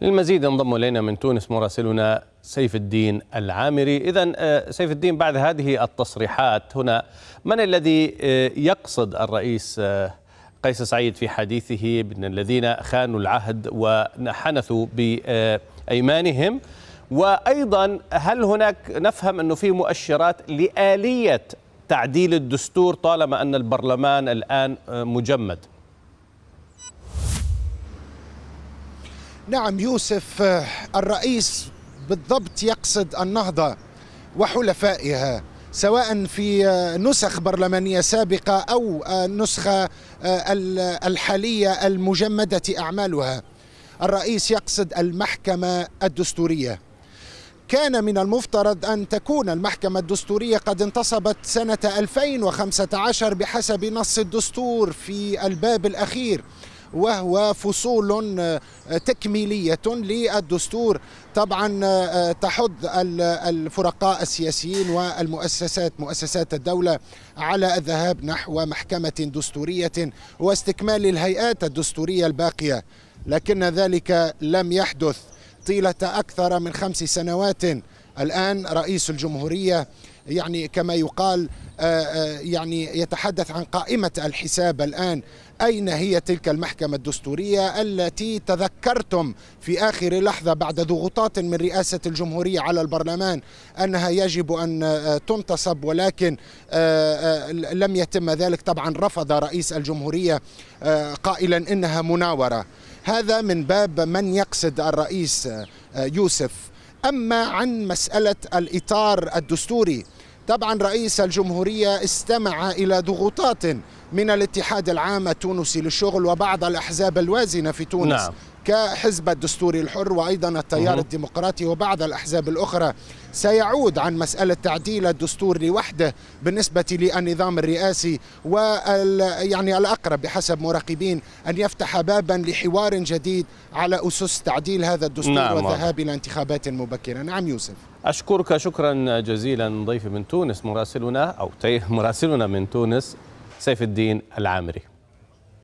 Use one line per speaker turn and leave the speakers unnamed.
للمزيد ينضم الينا من تونس مراسلنا سيف الدين العامري اذا آه، سيف الدين بعد هذه التصريحات هنا من الذي آه، يقصد الرئيس آه، قيس سعيد في حديثه من الذين خانوا العهد وحنثوا بأيمانهم وأيضا هل هناك نفهم أنه في مؤشرات لآلية تعديل الدستور طالما أن البرلمان الآن مجمد
نعم يوسف آه، الرئيس بالضبط يقصد النهضة وحلفائها سواء في آه، نسخ برلمانية سابقة أو النسخة آه، الحالية المجمدة أعمالها الرئيس يقصد المحكمة الدستورية كان من المفترض أن تكون المحكمة الدستورية قد انتصبت سنة 2015 بحسب نص الدستور في الباب الأخير وهو فصول آه، تكميلية للدستور طبعا آه، تحض الفرقاء السياسيين والمؤسسات مؤسسات الدولة على الذهاب نحو محكمة دستورية واستكمال الهيئات الدستورية الباقية لكن ذلك لم يحدث طيلة أكثر من خمس سنوات الآن رئيس الجمهورية يعني كما يقال آه، آه، يعني يتحدث عن قائمة الحساب الآن أين هي تلك المحكمة الدستورية التي تذكرتم في آخر لحظة بعد ضغوطات من رئاسة الجمهورية على البرلمان أنها يجب أن آه، تنتصب ولكن لم يتم ذلك طبعا رفض رئيس الجمهورية قائلا إنها مناورة هذا من باب من يقصد الرئيس يوسف أما عن مسألة الإطار الدستوري طبعا رئيس الجمهورية استمع إلى ضغوطات من الاتحاد العام التونسي للشغل وبعض الأحزاب الوازنة في تونس نعم. كحزب الدستوري الحر وايضا التيار الديمقراطي وبعض الاحزاب الاخرى سيعود عن مساله تعديل الدستور لوحده بالنسبه للنظام الرئاسي ويعني الاقرب بحسب مراقبين ان يفتح بابا لحوار جديد على اسس تعديل هذا الدستور نعم. والذهاب الى انتخابات مبكره نعم يوسف
اشكرك شكرا جزيلا ضيفي من تونس مراسلنا او مراسلنا من تونس سيف الدين العامري